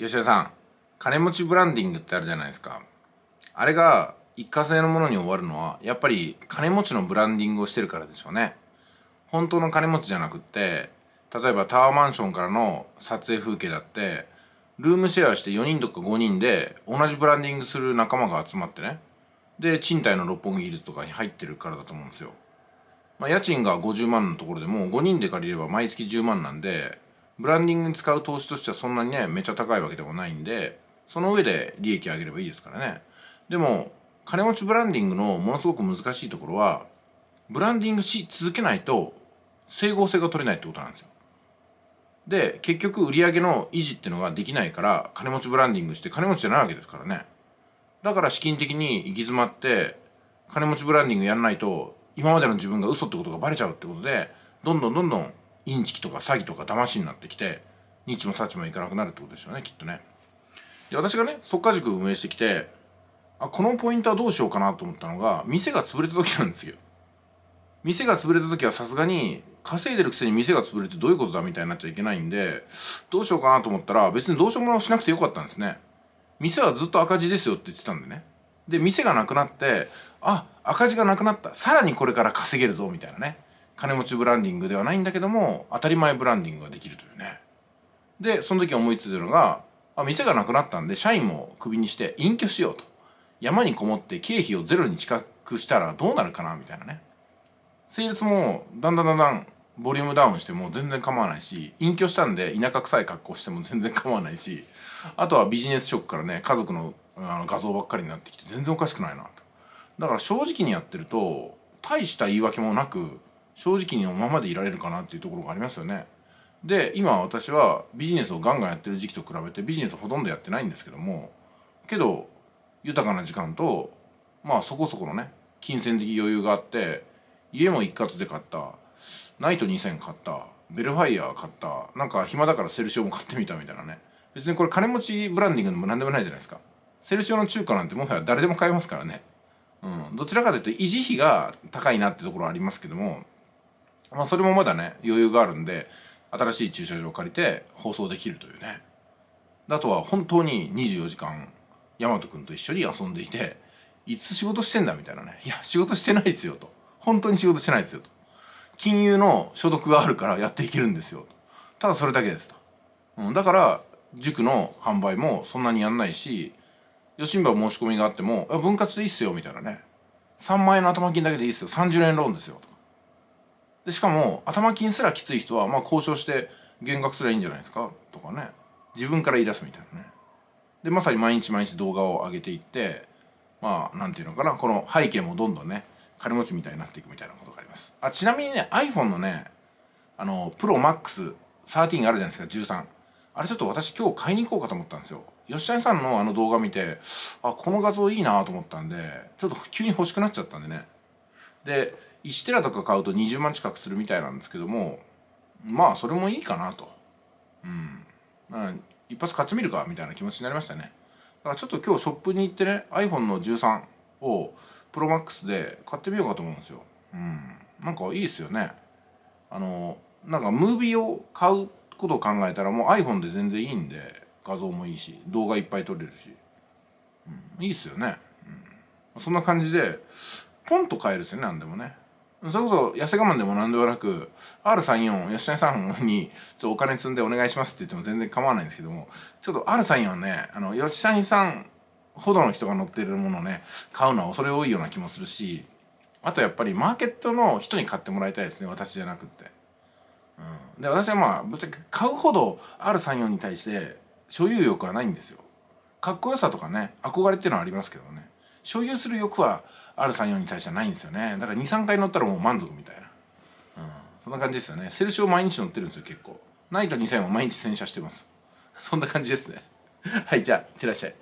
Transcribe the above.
吉田さん金持ちブランディングってあるじゃないですかあれが一過性のものに終わるのはやっぱり金持ちのブランディングをしてるからでしょうね本当の金持ちじゃなくって例えばタワーマンションからの撮影風景だってルームシェアして4人とか5人で同じブランディングする仲間が集まってねで賃貸の六本木ヒルズとかに入ってるからだと思うんですよ、まあ、家賃が50万のところでも5人で借りれば毎月10万なんでブランディングに使う投資としてはそんなにねめちゃ高いわけでもないんでその上で利益上げればいいですからねでも金持ちブランディングのものすごく難しいところはブランディングし続けないと整合性が取れないってことなんですよで結局売り上げの維持っていうのができないから金持ちブランディングして金持ちじゃないわけですからねだから資金的に行き詰まって金持ちブランディングやらないと今までの自分が嘘ってことがバレちゃうってことでどんどんどんどんインチキとか詐欺とか騙しになってきて日も幸もいかなくなるってことですよねきっとねで私がね即家塾運営してきてあこのポイントはどうしようかなと思ったのが店が潰れた時なんですよ店が潰れた時はさすがに稼いでるくせに店が潰れてどういうことだみたいになっちゃいけないんでどうしようかなと思ったら別にどうしようもしなくてよかったんですね店はずっと赤字ですよって言ってたんでねで店がなくなってあ赤字がなくなったさらにこれから稼げるぞみたいなね金持ちブランディングではないんだけども当たり前ブランディングができるというねでその時思いついたのがあ店がなくなったんで社員もクビにして隠居しようと山にこもって経費をゼロに近くしたらどうなるかなみたいなねセールスもだんだんだんだんボリュームダウンしても全然構わないし隠居したんで田舎臭い格好しても全然構わないしあとはビジネスショックからね家族のあの画像ばっかりになってきて全然おかしくないなとだから正直にやってると大した言い訳もなく正直にのままでいられるかなっていうところがありますよね。で今私はビジネスをガンガンやってる時期と比べてビジネスほとんどやってないんですけどもけど豊かな時間とまあそこそこのね金銭的余裕があって家も一括で買ったナイト2000買ったベルファイヤー買ったなんか暇だからセルシオも買ってみたみたいなね別にこれ金持ちブランディングでも何でもないじゃないですかセルシオの中華なんてもはや誰でも買えますからねうんどちらかというと維持費が高いなってところありますけどもまあ、それもまだね余裕があるんで新しい駐車場を借りて放送できるというねあとは本当に24時間大和くんと一緒に遊んでいていつ仕事してんだみたいなねいや仕事してないですよと本当に仕事してないですよと金融の所得があるからやっていけるんですよとただそれだけですと、うん、だから塾の販売もそんなにやんないし吉村申し込みがあっても分割でいいっすよみたいなね3万円の頭金だけでいいっすよ30年ローンですよとかでしかも頭金すらきつい人はまあ交渉して減額すりゃいいんじゃないですかとかね自分から言い出すみたいなねでまさに毎日毎日動画を上げていってまあなんていうのかなこの背景もどんどんね金持ちみたいになっていくみたいなことがありますあちなみにね iPhone のねあのプロマックス13あるじゃないですか13あれちょっと私今日買いに行こうかと思ったんですよ吉谷さんのあの動画見てあこの画像いいなと思ったんでちょっと急に欲しくなっちゃったんでねで1テラとか買うと20万近くするみたいなんですけどもまあそれもいいかなとうんまあ一発買ってみるかみたいな気持ちになりましたねだからちょっと今日ショップに行ってね iPhone の13を ProMax で買ってみようかと思うんですようんなんかいいですよねあのなんかムービーを買うことを考えたらもう iPhone で全然いいんで画像もいいし動画いっぱい撮れるし、うん、いいっすよね、うん、そんな感じでポンと買えるっすよね何でもねそれこそ痩せ我慢でも何でもなく R34 吉谷さんにちょお金積んでお願いしますって言っても全然構わないんですけどもちょっと R34 ねあの吉谷さんほどの人が乗ってるものね買うのは恐れ多いような気もするしあとやっぱりマーケットの人に買ってもらいたいですね私じゃなくって、うん、で私はまあぶっちゃけ買うほど R34 に対して所有欲はないんですよかっこよさとかね憧れっていうのはありますけどね所有する欲は R34 に対してはないんですよねだから23回乗ったらもう満足みたいな、うん、そんな感じですよねセルシオ毎日乗ってるんですよ結構ナイト2000は毎日洗車してますそんな感じですねはいじゃあいってらっしゃい